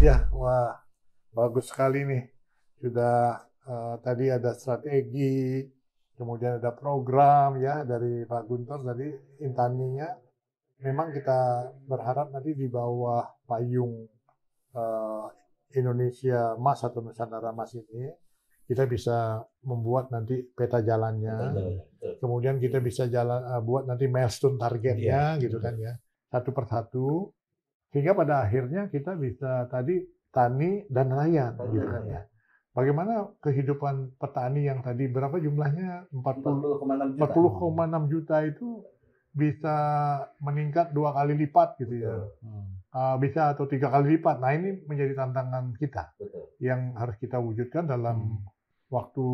Ya, wah bagus sekali nih. Sudah uh, tadi ada strategi, kemudian ada program ya dari Pak Guntur tadi intaninya. Memang kita berharap nanti di bawah payung uh, Indonesia Mas atau Nusantara Mas ini kita bisa membuat nanti peta jalannya, kemudian kita bisa jalan eh, buat nanti milestone targetnya, yeah. gitu kan ya, satu per satu. Sehingga pada akhirnya kita bisa tadi tani dan nelayan gitu kan ya. Bagaimana kehidupan petani yang tadi berapa jumlahnya 40,6 juta. 40,6 juta itu bisa meningkat dua kali lipat gitu ya. Betul. ya. Uh, bisa atau tiga kali lipat. Nah ini menjadi tantangan kita Betul. yang harus kita wujudkan dalam hmm. waktu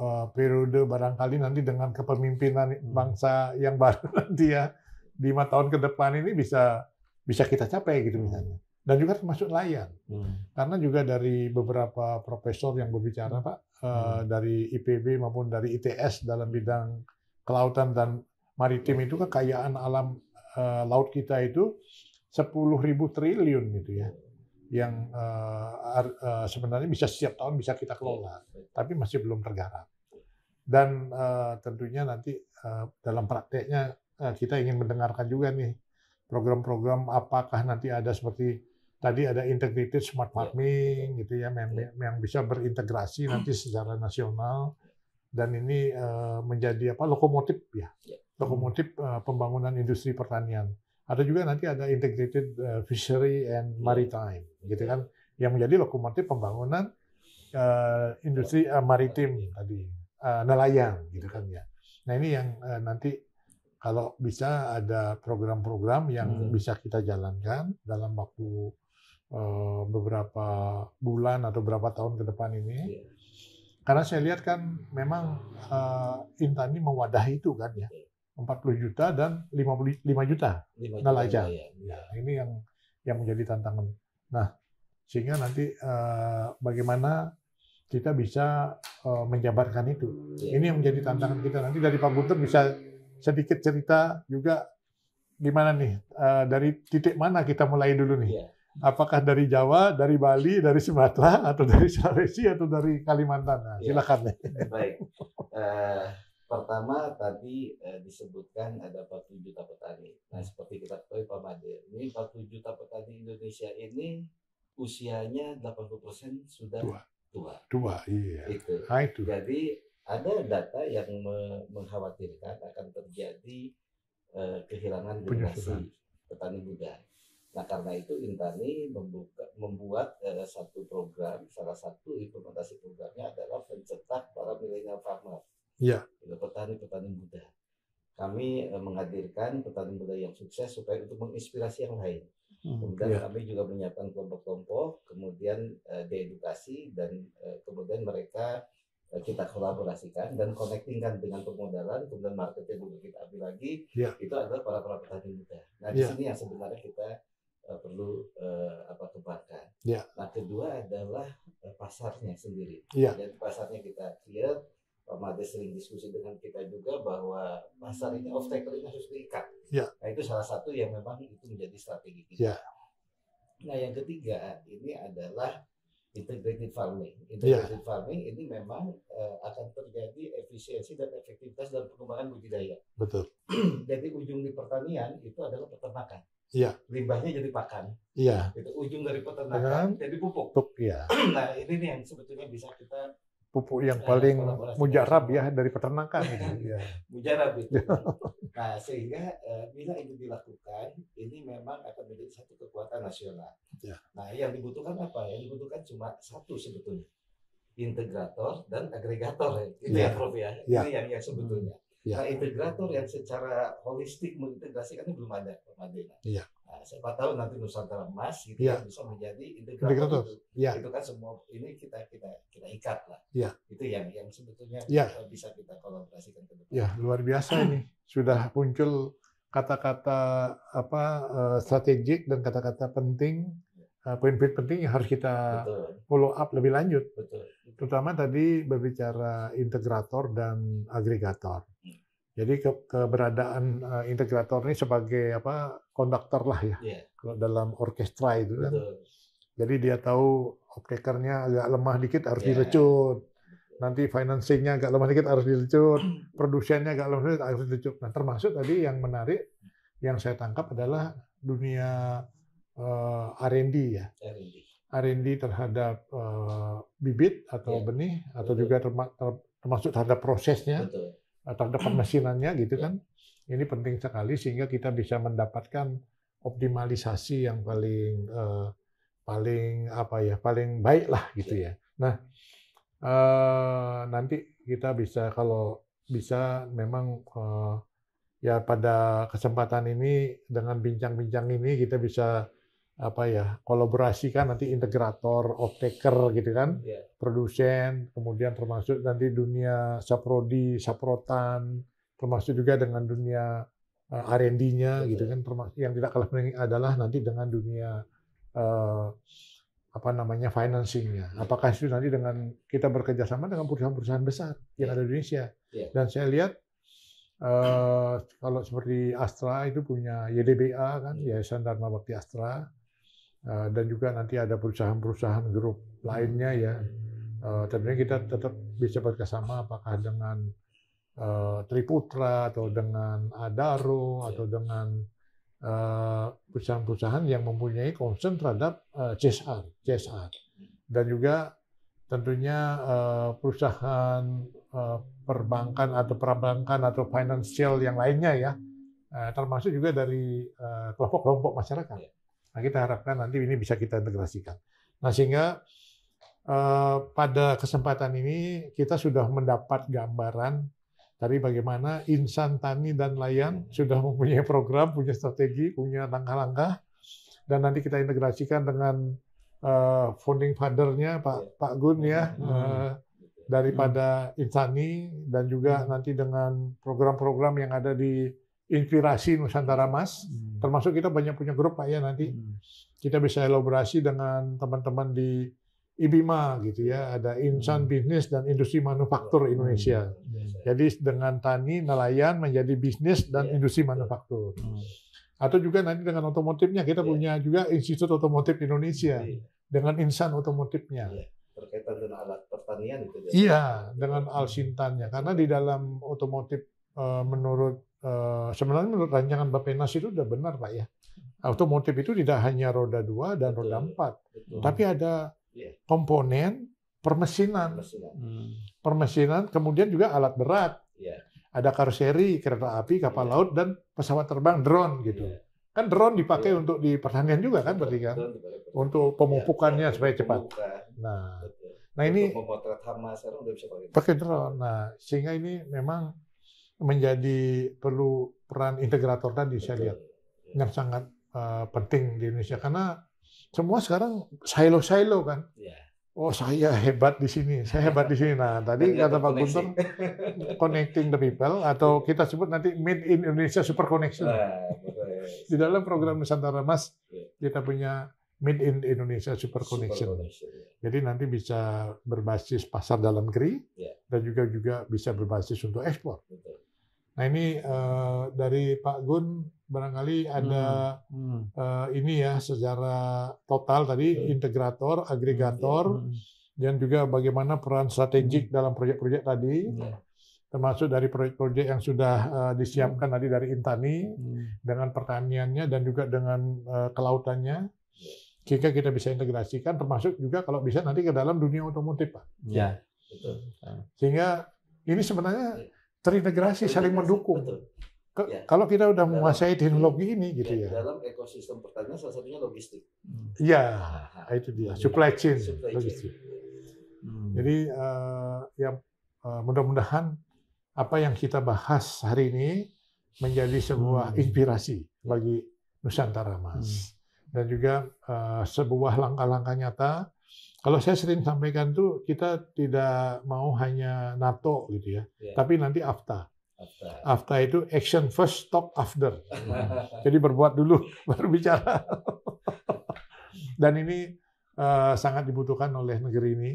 uh, periode barangkali nanti dengan kepemimpinan hmm. bangsa yang baru nanti ya lima tahun ke depan ini bisa bisa kita capai gitu misalnya. Dan juga termasuk nelayan. Hmm. Karena juga dari beberapa profesor yang berbicara Pak eh, hmm. dari IPB maupun dari ITS dalam bidang kelautan dan maritim itu kekayaan alam eh, laut kita itu ribu triliun gitu ya. Yang eh, eh, sebenarnya bisa setiap tahun bisa kita kelola, tapi masih belum tergarap. Dan uh, tentunya nanti uh, dalam prakteknya uh, kita ingin mendengarkan juga nih program-program apakah nanti ada seperti tadi ada integrated smart iya. farming gitu ya iya. yang, bisa berintegrasi nanti secara nasional dan ini eh, menjadi apa lokomotif ya iya. lokomotif eh, pembangunan industri pertanian ada juga nanti ada integrated eh, fishery and maritime gitu kan yang menjadi lokomotif pembangunan industri maritim tadi nelayan gitu kan ya nah ini yang nanti kalau bisa ada program-program yang hmm. bisa kita jalankan dalam waktu eh, beberapa bulan atau beberapa tahun ke depan ini. Iya. Karena saya lihat kan memang uh, eh, Intani mewadahi itu kan ya. 40 iya. juta dan lima juta, 5 juta iya, nah, Ya, ya. Ini yang yang menjadi tantangan. Nah, sehingga nanti uh, bagaimana kita bisa uh, menjabarkan itu. Ya. Ini yang menjadi tantangan kita nanti dari Pak Guntur bisa sedikit cerita juga gimana nih eh, dari titik mana kita mulai dulu nih? Iya. Apakah dari Jawa, dari Bali, dari Sumatera, atau dari Sulawesi, atau dari Kalimantan? Nah, iya. silakan. Ya, Baik. Uh, pertama tadi uh, disebutkan ada 40 juta petani. Nah seperti kita ketahui Pak Made, ini 40 juta petani Indonesia ini usianya 80 persen sudah tua. Tua, tua iya. Itu. Nah, itu. Jadi ada data yang mengkhawatirkan akan terjadi eh, kehilangan generasi petani muda. Nah karena itu Intani membuka, membuat eh, satu program, salah satu implementasi programnya adalah pencetak para milenial farmer, ya. petani-petani muda. Kami eh, menghadirkan petani muda yang sukses supaya untuk menginspirasi yang lain. Hmm, kemudian ya. kami juga menyiapkan kelompok-kelompok, kemudian eh, diedukasi dan eh, kemudian mereka Eh, kita kolaborasikan dan connectingkan dengan pemodalan kemudian marketnya juga kita ambil lagi yeah. itu adalah para para petani muda. Nah di yeah. sini yang sebenarnya kita uh, perlu uh, apa kembangkan. Yeah. Nah kedua adalah uh, pasarnya sendiri. Yeah. Dan pasarnya kita clear. Pak Made sering diskusi dengan kita juga bahwa pasar ini off taker ini harus diikat. Yeah. Nah itu salah satu yang memang itu menjadi strategi kita. Yeah. Nah yang ketiga ini adalah integrated farming. Integrated iya. yeah. farming ini memang uh, akan terjadi efisiensi dan efektivitas dalam pengembangan budidaya. Betul. jadi ujung di pertanian itu adalah peternakan. Iya. Yeah. Limbahnya jadi pakan. Iya. Yeah. Itu ujung dari peternakan Dengan, jadi pupuk. Pupuk ya. nah ini nih yang sebetulnya bisa kita pupuk yang eh, paling mujarab ya dari peternakan ya. mujarab itu. Iya. nah, sehingga eh, bila ini dilakukan, ini memang akan menjadi satu kekuatan nasional. Ya. Nah, yang dibutuhkan apa? Yang dibutuhkan cuma satu sebetulnya, integrator dan agregator. Ya. Itu ya, ya Prof ya. ya. yang yang sebetulnya. Hmm. Ya. Nah, integrator yang secara holistik mengintegrasikan belum ada, Prof Adena. Ya. Nah, siapa tahu nanti Nusantara Emas gitu ya. ya. bisa menjadi integrator. integrator. Itu, ya. itu kan semua ini kita kita kita ikat lah. Ya. Itu yang yang sebetulnya ya. Eh, bisa kita kolaborasikan ke depan. Ya, luar biasa ini sudah muncul kata-kata apa eh, strategik dan kata-kata penting poin-poin eh, penting yang harus kita follow up lebih lanjut. Terutama tadi berbicara integrator dan agregator. Hmm. Jadi keberadaan eh, integrator ini sebagai apa konduktor lah ya, yeah. dalam orkestra itu kan. Jadi dia tahu optakernya agak lemah dikit harus yeah. dilecut, nanti financingnya agak lemah dikit harus dilecut, hmm. produsennya agak lemah dikit harus dilecut. Nah termasuk tadi yang menarik yang saya tangkap adalah dunia uh, eh, R&D ya. R&D. terhadap uh, bibit atau yeah. benih atau Betul. juga termasuk terhadap prosesnya, Betul. terhadap mesinannya gitu yeah. kan. Iya. Ini penting sekali sehingga kita bisa mendapatkan optimalisasi yang paling uh, paling apa ya, paling baik lah gitu yeah. ya. Nah, uh, nanti kita bisa kalau bisa memang uh, ya pada kesempatan ini dengan bincang-bincang ini kita bisa apa ya kolaborasi kan nanti integrator, optaker gitu kan, yeah. produsen, kemudian termasuk nanti dunia saprodi, saprotan, termasuk juga dengan dunia uh, eh, R&D-nya yeah. gitu kan, termasuk yang tidak kalah penting adalah nanti dengan dunia uh, apa namanya financingnya. Iya. Apakah itu nanti dengan kita bekerja sama dengan perusahaan-perusahaan besar yang iya. ada di Indonesia? Yeah. Dan saya lihat Uh, kalau seperti Astra itu punya YDBA kan, iya. Yayasan Dharma Bakti Astra. Eh, dan juga nanti ada perusahaan-perusahaan grup lainnya ya. Eh, tentunya kita tetap bisa bekerjasama apakah dengan eh, Triputra atau dengan Adaro atau iya. dengan perusahaan-perusahaan yang mempunyai concern terhadap CSR, CSR. Dan juga tentunya perusahaan perbankan atau perbankan atau financial yang lainnya ya, termasuk juga dari kelompok-kelompok masyarakat. Iya. Nah, kita harapkan nanti ini bisa kita integrasikan. Nah, sehingga eh, pada kesempatan ini kita sudah mendapat gambaran dari bagaimana insan tani dan layan sudah mempunyai program, punya strategi, punya langkah-langkah, dan nanti kita integrasikan dengan funding eh, founding fathernya Pak iya. Pak Gun ya hmm. insan eh, daripada hmm. Insani dan juga hmm. nanti dengan program-program yang ada di inspirasi Nusantara Mas, hmm. termasuk kita banyak punya grup Pak ya nanti hmm. kita bisa elaborasi dengan teman-teman di IBIMA gitu ya, ada Insan hmm. Bisnis dan Industri Manufaktur hmm. Indonesia. Hmm. Jadi dengan tani nelayan menjadi bisnis dan yeah. industri manufaktur. Hmm. Atau juga nanti dengan otomotifnya kita yeah. punya juga Institut Otomotif Indonesia yeah. dengan Insan Otomotifnya. Yeah berkaitan dengan alat pertanian itu. Ya. Iya, dengan alsintannya. Karena di dalam otomotif eh, menurut Eh, sebenarnya menurut rancangan Bapenas itu sudah benar Pak ya. Hmm. Otomotif itu tidak hanya roda dua dan betul, roda empat, betul. tapi ada iya. komponen permesinan. Permesinan. Hmm. permesinan, kemudian juga alat berat. Yeah. Ada karoseri, kereta api, kapal yeah. laut, dan pesawat terbang drone gitu. Yeah. Kan drone dipakai yeah. untuk di pertanian juga kan berarti kan? Untuk iya, pemupukannya yeah. supaya cepat. Nah, nah ini. Pakai drone. Nah, sehingga ini memang menjadi perlu peran integrator tadi Betul. saya lihat yang sangat uh, penting di Indonesia karena semua sekarang silo-silo kan. Ya. Oh saya hebat di sini, saya hebat di sini. Nah tadi kata Pak Guntur, connecting the people atau iya. kita sebut nanti made in Indonesia super connection. Nah, di dalam program Nusantara Mas iya. kita punya made in Indonesia super connection. Super iya. Jadi nanti bisa berbasis pasar dalam negeri ya. dan juga juga bisa berbasis untuk ekspor. Betul. Nah ini uh, dari Pak Gun barangkali ada hmm. Hmm. Uh, ini ya secara total tadi hmm. integrator, agregator, iya, hmm. dan juga bagaimana peran strategik hmm. dalam proyek-proyek tadi. Hmm. Termasuk dari proyek-proyek yang sudah uh, disiapkan hmm. tadi dari Intani hmm. dengan pertaniannya dan juga dengan uh, kelautannya, jika kita bisa integrasikan, termasuk juga kalau bisa nanti ke dalam dunia otomotif, pak. Ya, Sehingga ini sebenarnya iya terintegrasi saling mendukung. Ke, ya. Kalau kita udah menguasai teknologi ini gitu ya, ya, Dalam ekosistem pertanian salah satunya logistik. Iya, nah, itu dia iya. supply chain, supply chain. logistik. Hmm. Jadi uh, ya uh, mudah-mudahan apa yang kita bahas hari ini menjadi sebuah hmm. inspirasi bagi ya. Nusantara Mas hmm. dan juga uh, sebuah langkah-langkah nyata kalau saya sering sampaikan tuh kita tidak mau hanya NATO gitu ya, yeah. tapi nanti AFTA. AFTA. itu action first, talk after. Jadi berbuat dulu baru bicara. Dan ini uh, sangat dibutuhkan oleh negeri ini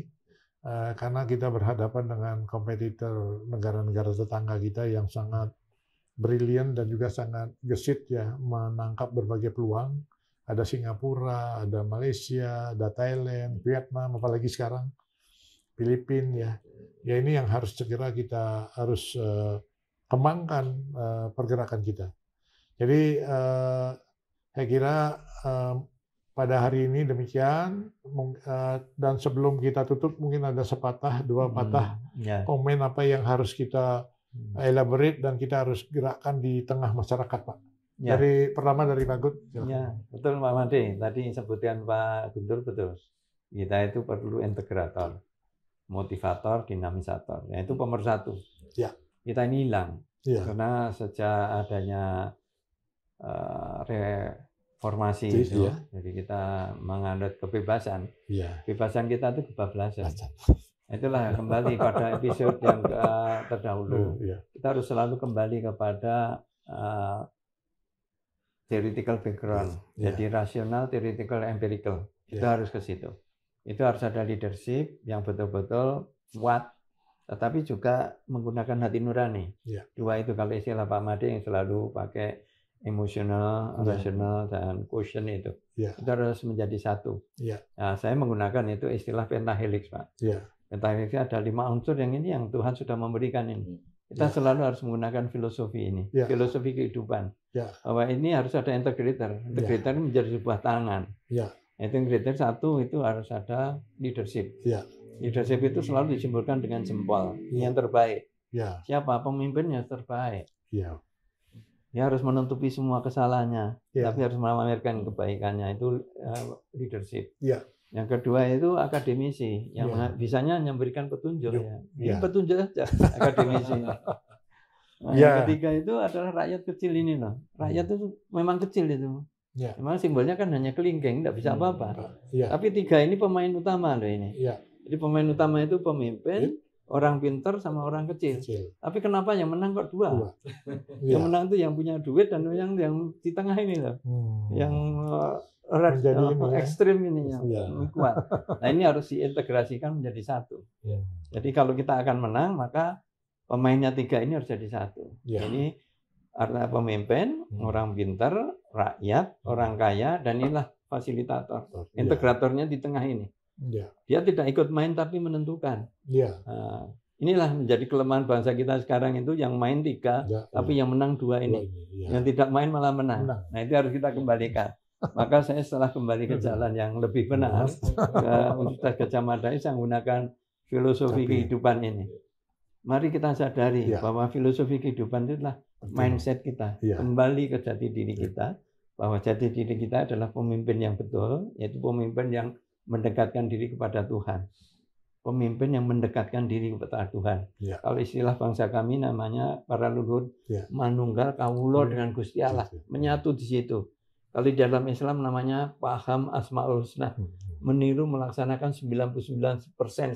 uh, karena kita berhadapan dengan kompetitor negara-negara tetangga kita yang sangat brilian dan juga sangat gesit ya menangkap berbagai peluang ada Singapura, ada Malaysia, ada Thailand, Vietnam, apalagi sekarang Filipina ya. Ya ini yang harus segera kita harus uh, kembangkan uh, pergerakan kita. Jadi uh, saya kira uh, pada hari ini demikian uh, dan sebelum kita tutup mungkin ada sepatah dua hmm, patah hmm, ya. yeah. komen apa yang harus kita hmm. elaborate dan kita harus gerakkan di tengah masyarakat, Pak. Ya. Dari pertama dari Pak Gun. Ya, betul Pak Made. Tadi sebutkan Pak Guntur betul. Kita itu perlu integrator, motivator, dinamisator. Ya, itu pemersatu. Ya. Kita ini hilang. Ya. Karena sejak adanya uh, reformasi jadi, itu, ya. jadi kita menganut kebebasan. Ya. Kebebasan kita itu kebablasan. Itulah kembali pada episode yang eh, terdahulu. Hmm, ya. Kita harus selalu kembali kepada eh, theoretical background. Hmm, yeah. Jadi rasional, theoretical, empirical. Yeah. Itu iya. harus ke situ. Itu harus ada leadership yang betul-betul kuat, tetapi juga menggunakan hati nurani. Yeah. Dua itu kalau istilah Pak Made yang selalu pakai emosional, yeah. rasional, dan quotient itu. Yeah. Itu harus menjadi satu. Yeah. Nah, saya menggunakan itu istilah pentahelix, Pak. Yeah. Pentahelix ada lima unsur yang ini yang Tuhan sudah memberikan ini. Hmm. Kita ya. selalu harus menggunakan filosofi ini, ya. filosofi kehidupan. Ya. Bahwa ini harus ada integrator. Integrator ya. menjadi sebuah tangan. Ya. Integrator satu itu harus ada leadership. Ya. Leadership itu selalu disimpulkan dengan jempol ya. yang terbaik. Ya. Siapa pemimpinnya terbaik? Ya Dia harus menutupi semua kesalahannya, ya. tapi harus memamerkan kebaikannya. Itu eh, leadership. Ya. Yang kedua itu akademisi yang ya. bisanya memberikan petunjuk iya. ya. ya. Petunjuk saja akademisi. Nah, ya. Yang iya. ketiga itu adalah rakyat kecil ini loh. Rakyat iya. itu memang kecil itu. Ya. Memang simbolnya kan hanya kelingking, tidak bisa hmm, apa-apa. Ya. Tapi tiga ini pemain utama loh ini. Ya. Jadi pemain utama itu pemimpin, ya. orang pintar sama orang kecil. kecil. Tapi kenapa yang menang kok dua? dua. yang menang itu yang punya duit dan yang yang di tengah ini loh. Hmm. Yang red, jadi uh, ini, ya. ekstrim iya. ini yang kuat. Nah ini harus diintegrasikan menjadi satu. Ya. Jadi kalau kita akan menang maka pemainnya tiga ini harus jadi satu. Ya. Ini artinya pemimpin, ya. orang pintar, rakyat, ya. orang kaya, dan inilah fasilitator, ya. integratornya di tengah ini. Ya. Dia tidak ikut main tapi menentukan. Ya. Nah, inilah menjadi kelemahan bangsa kita sekarang itu yang main tiga, ya, tapi iya. yang menang dua ini, iya. yang tidak main malah menang. menang. Nah itu harus kita kembalikan. Maka saya setelah kembali ke jalan yang lebih benar, ke Universitas Gajah Mada saya menggunakan filosofi Tapi, kehidupan ini. Mari kita sadari ya. bahwa filosofi kehidupan itu adalah mindset kita. Ya. Kembali ke jati diri iya. kita, bahwa jati diri kita adalah pemimpin yang betul, yaitu pemimpin yang mendekatkan diri kepada Tuhan. Pemimpin yang mendekatkan diri kepada Tuhan. Ya. Kalau istilah bangsa kami namanya para luhur, ya. manunggal kawulo ya. dengan Gusti Allah, iya, iya. menyatu di situ kalau di dalam Islam namanya paham asmaul husna, hmm. meniru melaksanakan 99%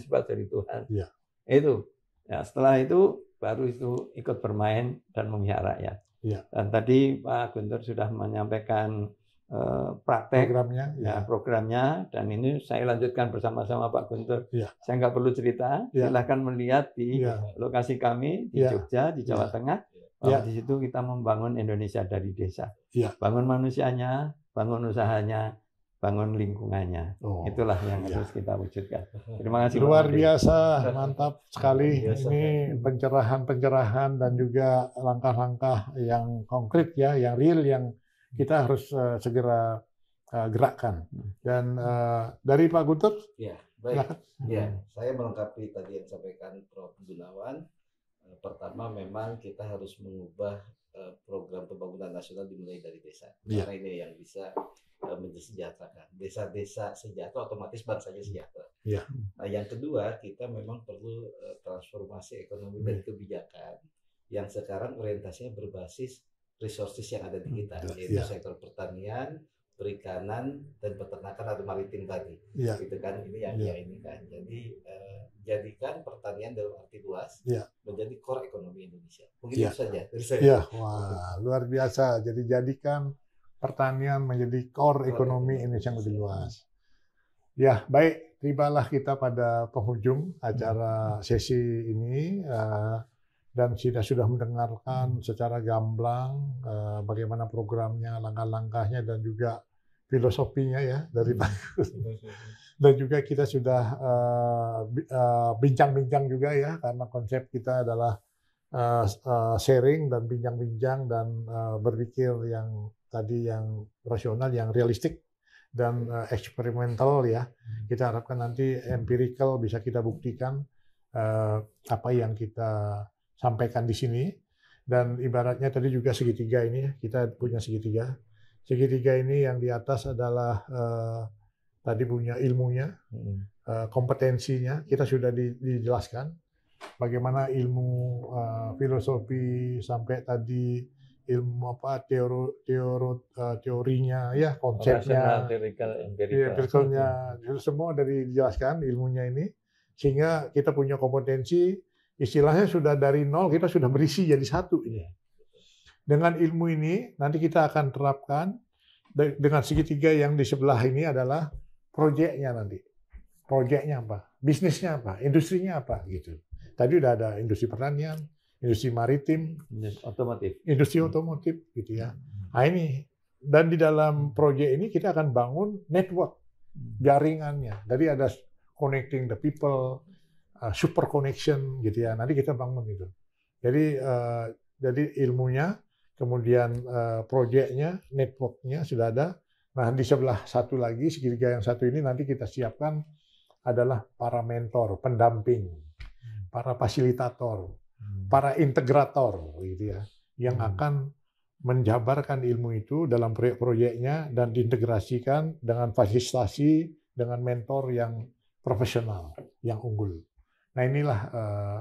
sifat dari Tuhan. Ya. Itu. Ya, setelah itu baru itu ikut bermain dan memihak rakyat. Ya. Dan tadi Pak Guntur sudah menyampaikan eh, praktek programnya, ya. ya programnya, dan ini saya lanjutkan bersama-sama Pak Guntur. Ya. Saya nggak perlu cerita, ya. silahkan melihat di ya. lokasi kami di ya. Jogja, di Jawa ya. Tengah ya. di situ kita membangun Indonesia dari desa. Ya. Bangun manusianya, bangun usahanya, bangun lingkungannya. Oh, Itulah yang ya. harus kita wujudkan. Terima kasih. Luar biasa, mantap sekali. Biasa. Ini pencerahan-pencerahan dan juga langkah-langkah yang konkret ya, yang real yang kita harus uh, segera uh, gerakkan. Dan uh, dari Pak Guntur, Ya, baik. Ya, saya melengkapi tadi yang disampaikan Prof. Gunawan Eh, pertama memang kita harus mengubah eh, program pembangunan nasional dimulai dari desa. Karena iya. ini yang bisa eh, mensejahterakan. Desa-desa sejahtera otomatis bangsanya sejahtera. Ya. Nah, yang kedua, kita memang perlu transformasi ekonomi dan hmm. kebijakan yang sekarang orientasinya berbasis resources yang ada di hmm. kita, ya, yaitu ya. sektor pertanian, perikanan, dan peternakan atau maritim tadi. Ya. Gitu kan, ini yang ya, ya ini kan. Jadi jadikan pertanian dalam arti luas ya. menjadi core ekonomi Indonesia. Mungkin ya. itu saja dari saya. Ya, wah luar biasa. Jadi jadikan pertanian menjadi core, ekonomi, Indonesia yang lebih luas. Ya, baik. Tibalah kita pada penghujung acara hmm. sesi ini. Eh, dan kita sudah mendengarkan hmm. secara gamblang eh, bagaimana programnya, langkah-langkahnya, dan juga filosofinya ya dari hmm. bagus. Dan juga kita sudah eh, eh, bincang-bincang uh, uh, juga ya karena konsep kita adalah uh, uh, sharing dan bincang-bincang dan uh, berpikir yang tadi yang rasional, yang realistik dan uh, eksperimental ya. Hmm. Kita harapkan nanti empirical bisa kita buktikan uh, apa yang kita sampaikan di sini dan ibaratnya tadi juga segitiga ini ya, kita punya segitiga segitiga ini yang di atas adalah uh, tadi punya ilmunya, uh, kompetensinya kita sudah di, dijelaskan bagaimana ilmu uh, filosofi sampai tadi ilmu apa teori teori uh, teorinya ya konsepnya empiricalnya itu semua dari dijelaskan ilmunya ini sehingga kita punya kompetensi istilahnya sudah dari nol kita sudah berisi jadi satu ini. Iya. Dengan ilmu ini nanti kita akan terapkan dengan segitiga yang di sebelah ini adalah proyeknya nanti. Proyeknya apa? Bisnisnya apa? Industrinya apa? Gitu. Tadi udah ada industri pertanian, industri maritim, industri otomotif, industri otomotif, gitu ya. Nah ini dan di dalam proyek ini kita akan bangun network jaringannya. Jadi ada connecting the people, uh, super connection, gitu ya. Nanti kita bangun itu. Jadi uh, jadi ilmunya kemudian uh, eh, proyeknya, networknya sudah ada. Nah di sebelah satu lagi segitiga yang satu ini nanti kita siapkan adalah para mentor, pendamping, hmm. para fasilitator, hmm. para integrator, gitu ya, yang hmm. akan menjabarkan ilmu itu dalam proyek-proyeknya dan diintegrasikan dengan fasilitasi dengan mentor yang profesional, yang unggul. Nah inilah eh,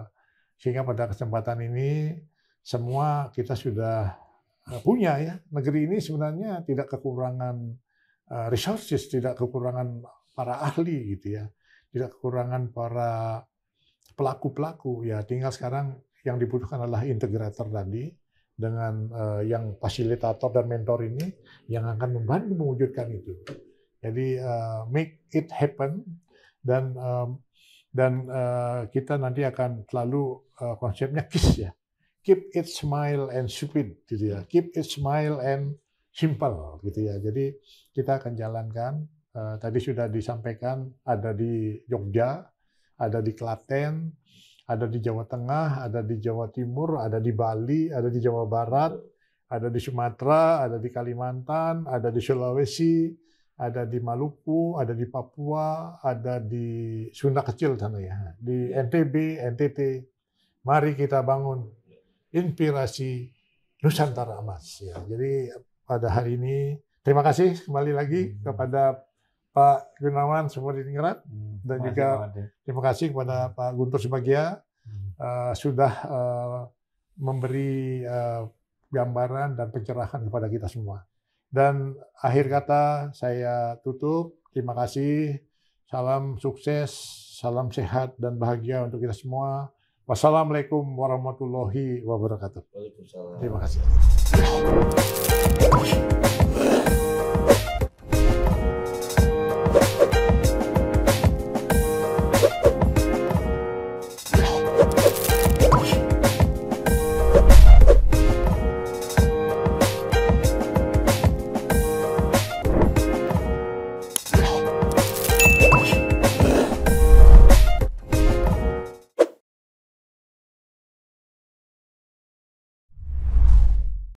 sehingga pada kesempatan ini semua kita sudah Eh, punya ya negeri ini sebenarnya tidak kekurangan eh, resources, tidak kekurangan para ahli gitu ya, tidak kekurangan para pelaku-pelaku ya. Tinggal sekarang yang dibutuhkan adalah integrator tadi dengan eh, yang fasilitator dan mentor ini yang akan membantu mewujudkan itu. Jadi make it happen dan dan kita nanti akan selalu konsepnya KISS ya keep it smile and stupid gitu ya keep it smile and simple gitu ya jadi kita akan jalankan tadi sudah disampaikan ada di Jogja ada di Klaten ada di Jawa Tengah ada di Jawa Timur ada di Bali ada di Jawa Barat ada di Sumatera ada di Kalimantan ada di Sulawesi ada di Maluku, ada di Papua, ada di Sunda kecil sana ya, di NTB, NTT. Mari kita bangun inspirasi Nusantara Mas, Ya, jadi pada hari ini terima kasih kembali lagi hmm. kepada Pak Gunawan Sumodiningrat hmm. dan juga ya. terima kasih kepada hmm. Pak Guntur Subagia hmm. uh, sudah uh, memberi uh, gambaran dan pencerahan kepada kita semua. Dan akhir kata saya tutup. Terima kasih. Salam sukses, salam sehat dan bahagia untuk kita semua. Wassalamualaikum warahmatullahi wabarakatuh. Terima kasih.